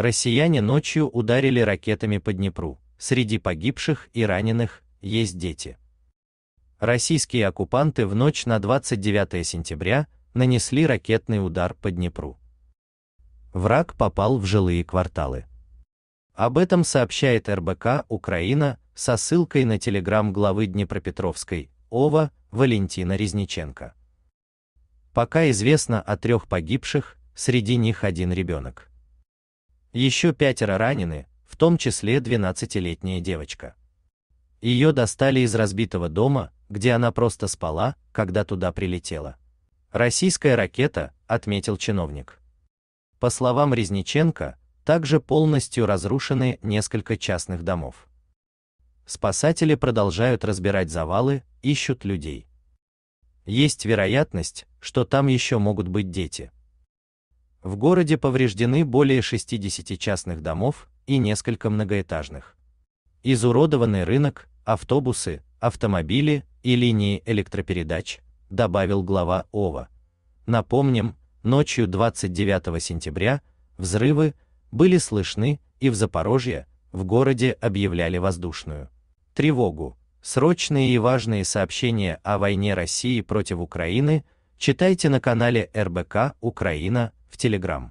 Россияне ночью ударили ракетами по Днепру. Среди погибших и раненых есть дети. Российские оккупанты в ночь на 29 сентября нанесли ракетный удар по Днепру. Враг попал в жилые кварталы. Об этом сообщает РБК Украина со ссылкой на телеграм главы Днепропетровской ОВА Валентина Резниченко. Пока известно о трех погибших, среди них один ребенок. Еще пятеро ранены, в том числе 12-летняя девочка. Ее достали из разбитого дома, где она просто спала, когда туда прилетела. Российская ракета, отметил чиновник. По словам Резниченко, также полностью разрушены несколько частных домов. Спасатели продолжают разбирать завалы, ищут людей. Есть вероятность, что там еще могут быть дети. В городе повреждены более 60 частных домов и несколько многоэтажных. Изуродованный рынок, автобусы, автомобили и линии электропередач, добавил глава ОВА. Напомним, ночью 29 сентября взрывы были слышны и в Запорожье, в городе объявляли воздушную тревогу. Срочные и важные сообщения о войне России против Украины читайте на канале РБК Украина в Telegram.